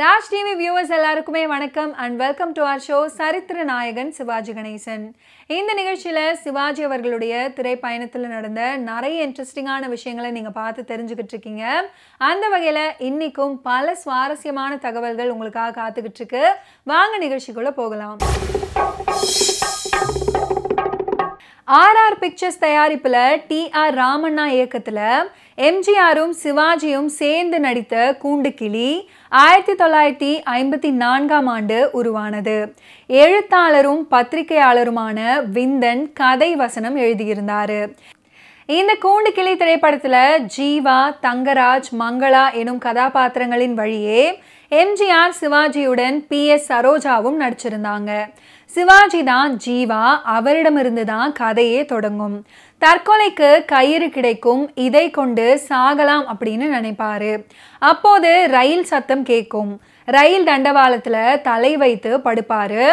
Raj TV viewers எல்லாருக்குமே வணக்கம் and welcome to our show சரித்திர நாயகன் சிவாஜி கணேசன் இந்த நிகழ்ச்சியில் சிவாஜி அவர்களுடைய திரைப்பயணத்தில் நடந்த நிறைய இன்ட்ரெஸ்டிங்கான விஷயங்களை நீங்கள் பார்த்து தெரிஞ்சுக்கிட்டு இருக்கீங்க அந்த வகையில் இன்றைக்கும் பல சுவாரஸ்யமான தகவல்கள் உங்களுக்காக காத்துக்கிட்டு இருக்கு வாங்க நிகழ்ச்சிக்குள்ளே போகலாம் ஆர்ஆர் பிக்சர்ஸ் தயாரிப்பில் டி ஆர் ராமண்ணா இயக்கத்தில் எம்ஜிஆரும் சிவாஜியும் சேர்ந்து நடித்த கூண்டு கிளி ஆயிரத்தி தொள்ளாயிரத்தி ஐம்பத்தி நான்காம் ஆண்டு உருவானது எழுத்தாளரும் பத்திரிகையாளருமான விந்தன் கதை வசனம் எழுதியிருந்தார் இந்த கூண்டு கிளி திரைப்படத்தில் ஜீவா தங்கராஜ் மங்களா எனும் கதாபாத்திரங்களின் வழியே எம்ஜிஆர் சிவாஜியுடன் பி எஸ் சரோஜாவும் நடிச்சிருந்தாங்க சிவாஜி தான் ஜீவா அவரிடமிருந்து தான் கதையே தொடங்கும் தற்கொலைக்கு கயிறு கிடைக்கும் இதை கொண்டு சாகலாம் அப்படின்னு நினைப்பாரு அப்போது ரயில் சத்தம் கேட்கும் ரயில் தண்டவாளத்தில் தலை வைத்து படுப்பாரு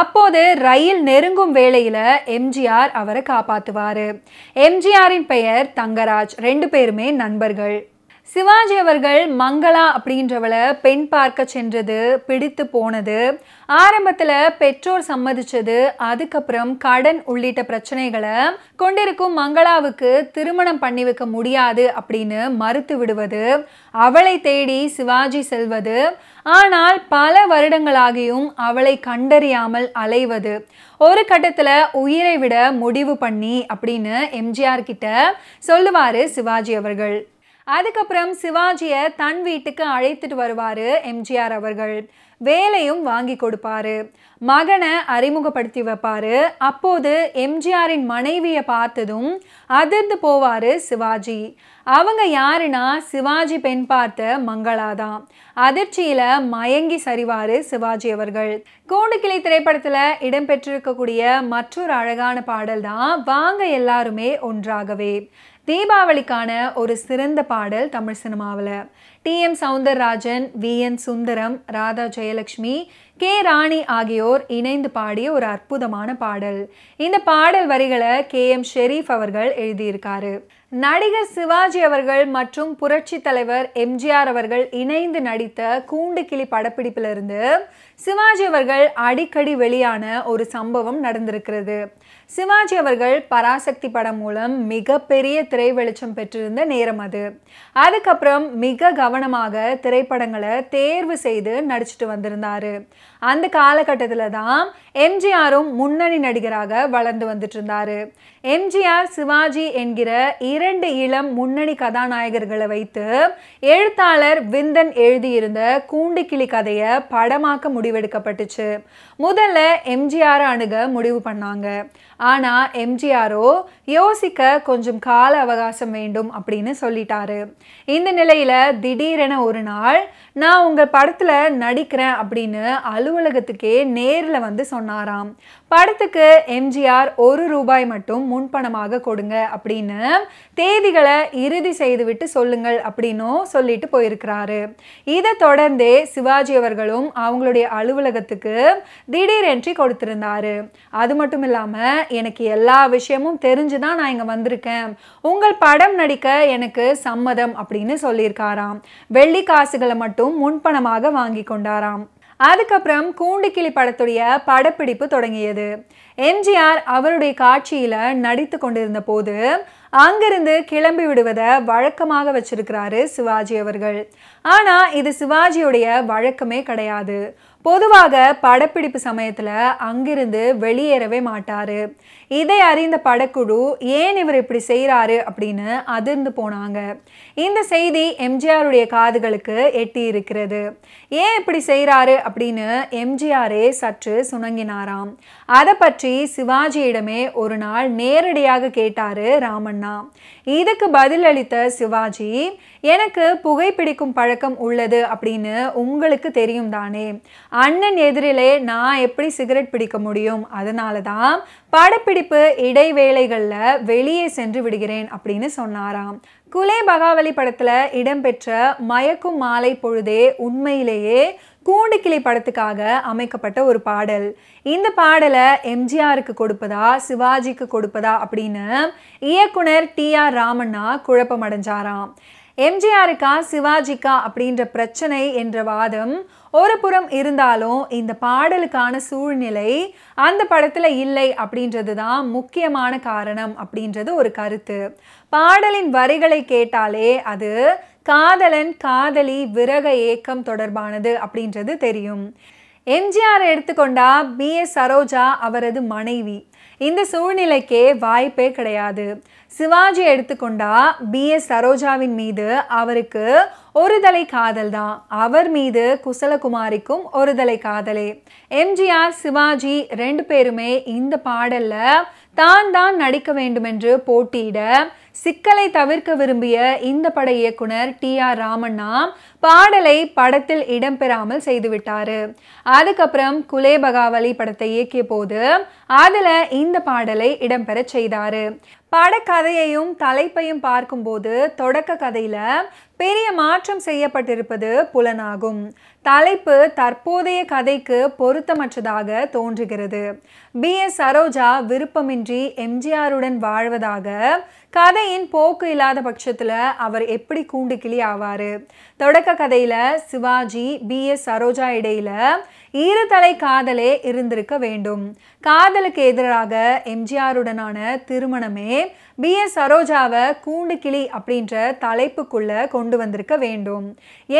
அப்போது ரயில் நெருங்கும் வேளையில் எம்ஜிஆர் அவரை காப்பாற்றுவார் எம்ஜிஆரின் பெயர் தங்கராஜ் ரெண்டு பேருமே நண்பர்கள் சிவாஜி அவர்கள் மங்களா அப்படின்றவளை பெண் பார்க்க சென்றது பிடித்து போனது ஆரம்பத்தில் பெற்றோர் சம்மதிச்சது அதுக்கப்புறம் கடன் உள்ளிட்ட பிரச்சனைகளை கொண்டிருக்கும் மங்களாவுக்கு திருமணம் பண்ணி வைக்க முடியாது அப்படின்னு மறுத்து விடுவது அவளை தேடி சிவாஜி செல்வது ஆனால் பல வருடங்களாகியும் அவளை கண்டறியாமல் அலைவது ஒரு கட்டத்தில் உயிரை விட முடிவு பண்ணி அப்படின்னு எம்ஜிஆர் கிட்ட சொல்லுவார் சிவாஜி அவர்கள் அதுக்கப்புறம் சிவாஜியை தன் வீட்டுக்கு அழைத்துட்டு வருவார் எம்ஜிஆர் அவர்கள் வேலையும் வாங்கி கொடுப்பாரு மகனை அறிமுகப்படுத்தி வைப்பாரு அப்போது எம்ஜிஆரின் மனைவியை பார்த்ததும் அதிர்ந்து போவாரு சிவாஜி அவங்க யாருன்னா சிவாஜி பெண் பார்த்த மங்களாதான் அதிர்ச்சியில மயங்கி சரிவாரு சிவாஜி அவர்கள் கோண்டுக்கிளி திரைப்படத்துல இடம்பெற்றிருக்கக்கூடிய மற்றொரு அழகான பாடல் தான் வாங்க எல்லாருமே ஒன்றாகவே தீபாவளிக்கான ஒரு சிறந்த பாடல் தமிழ் சினிமாவில் T M Soundararajan V N Sundaram Radha Jayalakshmi K Rani ஆகியோர் இணைந்து பாடிய ஒரு அற்புதமான பாடல் இந்த பாடல் வரிகளை கே எம் ஷெரீஃப் அவர்கள் எழுதியிருக்காரு நடிகர் சிவாஜி அவர்கள் மற்றும் புரட்சி தலைவர் எம்ஜிஆர் அவர்கள் இணைந்து நடித்த கூண்டு கிளி படப்பிடிப்பிலிருந்து சிவாஜி அவர்கள் அடிக்கடி வெளியான ஒரு சம்பவம் நடந்திருக்கிறது சிவாஜி அவர்கள் பராசக்தி படம் மூலம் மிகப்பெரிய திரை வெளிச்சம் பெற்றிருந்த நேரம் அது அதுக்கப்புறம் மிக கவனமாக திரைப்படங்களை தேர்வு செய்து நடிச்சுட்டு வந்திருந்தாரு அந்த காலகட்டத்தில் தான் எம்ஜிஆரும் முன்னணி நடிகராக வளர்ந்து வந்துட்டு இருந்தாரு எம்ஜிஆர் சிவாஜி என்கிற இரண்டு இளம் முன்னணி கதாநாயகர்களை வைத்து எழுத்தாளர் விந்தன் எழுதியிருந்த கூண்டுக்கிளி கதையை படமாக்க முடிவெடுக்கப்பட்டுச்சு முதல்ல எம்ஜிஆர் அணுக முடிவு பண்ணாங்க ஆனால் எம்ஜிஆரோ யோசிக்க கொஞ்சம் கால அவகாசம் வேண்டும் அப்படின்னு சொல்லிட்டாரு இந்த நிலையில் திடீரென ஒரு நாள் நான் உங்கள் படத்தில் நடிக்கிறேன் அப்படின்னு அலுவலகத்துக்கே நேரில் வந்து சொன்னாராம் படத்துக்கு எம்ஜிஆர் ஒரு ரூபாய் மட்டும் முன்பணமாக கொடுங்க அப்படின்னு தேதிகளை இறுதி செய்துவிட்டு சொல்லுங்கள் அப்படின்னும் சொல்லிட்டு போயிருக்கிறாரு இதை தொடர்ந்தே சிவாஜி அவர்களும் அவங்களுடைய அலுவலகத்துக்கு திடீர் என்ட்ரி கொடுத்திருந்தாரு அது மட்டும் இல்லாமல் எனக்கு எல்லா விஷயமும் தெரிஞ்சு தான் நான் இங்கே வந்திருக்கேன் உங்கள் படம் நடிக்க எனக்கு சம்மதம் அப்படின்னு சொல்லியிருக்காராம் வெள்ளி காசுகளை மட்டும் முன்பணமாக வாங்கி கொண்டாராம் அதுக்கப்புறம் கூண்டுக்கிளி படத்துடைய படப்பிடிப்பு தொடங்கியது எம்ஜிஆர் அவருடைய காட்சியில் நடித்து கொண்டிருந்த போது அங்கிருந்து கிளம்பி விடுவதை வழக்கமாக வச்சிருக்கிறாரு சிவாஜி அவர்கள் ஆனால் இது சிவாஜியுடைய வழக்கமே கிடையாது பொதுவாக படப்பிடிப்பு சமயத்தில் அங்கிருந்து வெளியேறவே மாட்டார் இதை அறிந்த படக்குழு ஏன் இவர் இப்படி செய்கிறாரு அப்படின்னு அதிர்ந்து போனாங்க இந்த செய்தி எம்ஜிஆருடைய காதுகளுக்கு எட்டி இருக்கிறது ஏன் இப்படி செய்கிறாரு அப்படின்னு எம்ஜிஆரே சற்று சுணங்கினாராம் அதை பற்றி சிவாஜியிடமே ஒரு நாள் நேரடியாக கேட்டார் ராமண்ணா இதுக்கு பதிலளித்த சிவாஜி எனக்கு புகைப்பிடிக்கும் பழக்கம் உள்ளது அப்படின்னு உங்களுக்கு தெரியும் தானே அண்ணன் எதிரிலே நான் எப்படி சிகரெட் பிடிக்க முடியும் அதனால தான் படப்பிடிப்பு இடைவேளைகளில் வெளியே சென்று விடுகிறேன் அப்படின்னு சொன்னாராம் குலே பகாவலி படத்தில் இடம்பெற்ற மயக்கும் மாலை பொழுதே உண்மையிலேயே கூண்டுக்கிளி படத்துக்காக அமைக்கப்பட்ட ஒரு பாடல் இந்த பாடலை எம்ஜிஆருக்கு கொடுப்பதா சிவாஜிக்கு கொடுப்பதா அப்படின்னு இயக்குனர் டி ஆர் ராமண்ணா குழப்பமடைஞ்சாராம் எம்ஜிஆருக்கா சிவாஜிக்கா அப்படின்ற பிரச்சனை என்ற வாதம் ஒரு புறம் இருந்தாலும் இந்த பாடலுக்கான சூழ்நிலை அந்த படத்தில் இல்லை அப்படின்றது தான் முக்கியமான காரணம் அப்படின்றது ஒரு கருத்து பாடலின் வரிகளை கேட்டாலே அது காதலன் காதலி விரக ஏக்கம் தொடர்பானது அப்படின்றது தெரியும் எம்ஜிஆர் எடுத்துக்கொண்டா பி எஸ் சரோஜா அவரது மனைவி இந்த சூழ்நிலைக்கே வாய்ப்பே கிடையாது சிவாஜி எடுத்துக்கொண்டா பி எஸ் சரோஜாவின் மீது அவருக்கு ஒருதலை காதல் தான் அவர் மீது குசலகுமாரிக்கும் ஒருதலை காதலே எம்ஜிஆர் சிவாஜி ரெண்டு பேருமே இந்த பாடல்ல தான் தான் நடிக்க வேண்டுமென்று போட்டியிட சிக்கலை தவிர்க்க விரும்பிய இந்த பட இயக்குனர் டி ஆர் ராமண்ணா பாடலை படத்தில் இடம்பெறாமல் செய்துவிட்டார் அதுக்கப்புறம் குலே பகாவலி படத்தை இயக்கிய போது அதில் இந்த பாடலை இடம்பெற செய்தார் பாடக்கதையையும் தலைப்பையும் பார்க்கும்போது தொடக்க கதையில் பெரிய மாற்றம் செய்யப்பட்டிருப்பது புலனாகும் தலைப்பு தற்போதைய கதைக்கு பொருத்தமற்றதாக தோன்றுகிறது பி எஸ் சரோஜா விருப்பமின்றி எம்ஜிஆருடன் வாழ்வதாக கதையின் போக்கு இல்லாத பட்சத்தில் அவர் எப்படி கூண்டு கிளி ஆவார் தொடக்க கதையில் சிவாஜி பி எஸ் சரோஜா இடையில ஈரத்தலை காதலே இருந்திருக்க வேண்டும் காதலுக்கு எதிராக எம்ஜிஆருடனான திருமணமே பி எஸ் சரோஜாவை கூண்டு கிளி அப்படின்ற தலைப்புக்குள்ளே கொண்டு வந்திருக்க வேண்டும்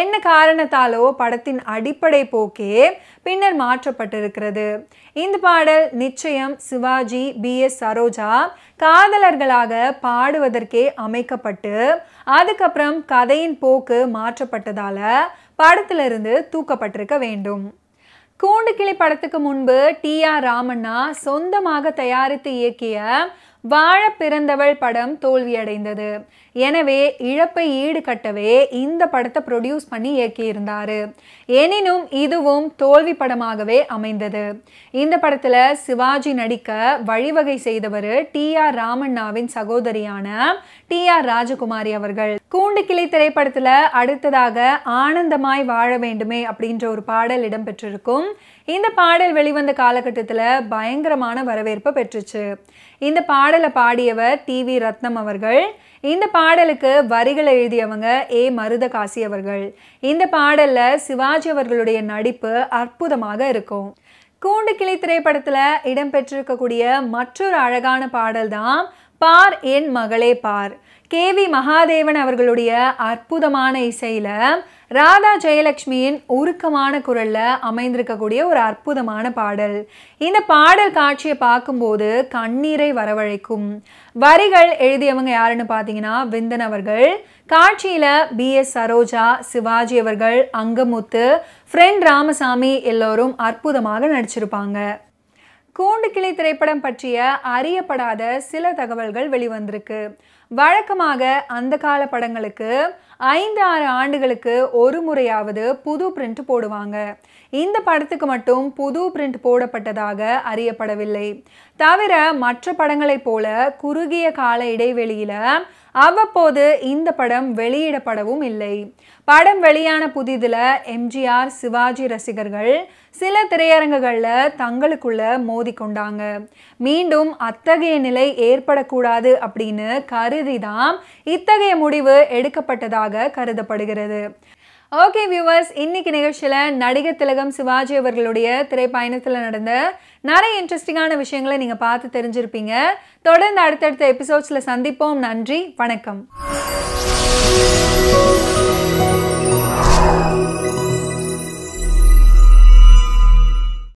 என்ன காரணத்தாலோ படத்தின் அடிப்படை போக்கே பின்னர் மாற்றப்பட்டிருக்கிறது இந்த பாடல் நிச்சயம் சிவாஜி பி எஸ் சரோஜா காதலர்களாக பாடுவதற்கே அமைக்கப்பட்டு அதுக்கப்புறம் கதையின் போக்கு மாற்றப்பட்டதால் படத்திலிருந்து தூக்கப்பட்டிருக்க வேண்டும் கூண்டுக்கிளி படத்துக்கு முன்பு டி ஆர் ராமண்ணா சொந்தமாக தயாரித்து இயக்கிய வாழ பிறந்தவள் படம் தோல்வியடைந்தது எனவே இழப்பை ஈடுகட்டவே இந்த படத்தை ப்ரொடியூஸ் பண்ணி இயக்கியிருந்தார் எனினும் இதுவும் தோல்வி படமாகவே அமைந்தது இந்த படத்தில் சிவாஜி நடிக்க வழிவகை செய்தவர் டி ஆர் ராமண்ணாவின் சகோதரியான டி ஆர் ராஜகுமாரி அவர்கள் கூண்டு கிளை திரைப்படத்தில் அடுத்ததாக ஆனந்தமாய் வாழ வேண்டுமே அப்படின்ற ஒரு பாடல் இடம்பெற்றிருக்கும் இந்த பாடல் வெளிவந்த காலகட்டத்தில் பயங்கரமான வரவேற்பை பெற்றுச்சு இந்த பாடலை பாடியவர் டி வி ரத்னம் அவர்கள் இந்த பாடலுக்கு வரிகளை எழுதியவங்க ஏ மருதகாசி அவர்கள் இந்த பாடலில் சிவாஜி அவர்களுடைய நடிப்பு அற்புதமாக இருக்கும் கூண்டு கிளி திரைப்படத்தில் இடம்பெற்றிருக்கக்கூடிய மற்றொரு அழகான பாடல் தான் பார் என் மகளே பார் கே வி மகாதேவன் அவர்களுடைய அற்புதமான இசையில் ராதா ஜெயலக்ஷ்மியின் உருக்கமான குரலில் அமைந்திருக்கக்கூடிய ஒரு அற்புதமான பாடல் இந்த பாடல் காட்சியை பார்க்கும்போது கண்ணீரை வரவழைக்கும் வரிகள் எழுதியவங்க யாருன்னு பார்த்தீங்கன்னா விந்தன் அவர்கள் காட்சியில் பி எஸ் சரோஜா சிவாஜி அவர்கள் அங்கமுத்து ஃப்ரெண்ட் ராமசாமி எல்லோரும் அற்புதமாக நடிச்சிருப்பாங்க கிளி திரைப்படம் பற்றிய அறியப்படாத சில தகவல்கள் வெளிவந்திருக்கு வழக்கமாக அந்த கால படங்களுக்கு ஐந்து ஆறு ஆண்டுகளுக்கு ஒரு முறையாவது புது பிரிண்ட் போடுவாங்க இந்த படத்துக்கு மட்டும் புது பிரிண்ட் போடப்பட்டதாக அறியப்படவில்லை தவிர மற்ற படங்களைப் போல குறுகிய கால இடைவெளியில் அவ்வப்போது இந்த படம் வெளியிடப்படவும் இல்லை படம் வெளியான புதிதில் எம்ஜிஆர் சிவாஜி ரசிகர்கள் சில திரையரங்குகளில் தங்களுக்குள்ள மோதிக்கொண்டாங்க மீண்டும் அத்தகைய நிலை ஏற்படக்கூடாது அப்படின்னு கருதி தான் இத்தகைய முடிவு எடுக்கப்பட்டதாக கருதப்படுகிறது ஓகே வியூவர்ஸ் இன்னைக்கு நிகழ்ச்சியில் நடிகர் திலகம் சிவாஜி அவர்களுடைய திரைப்பயணத்தில் நடந்த நிறைய இன்ட்ரெஸ்டிங்கான விஷயங்களை நீங்கள் பார்த்து தெரிஞ்சிருப்பீங்க தொடர்ந்து அடுத்தடுத்த எபிசோட்ஸில் சந்திப்போம் நன்றி வணக்கம்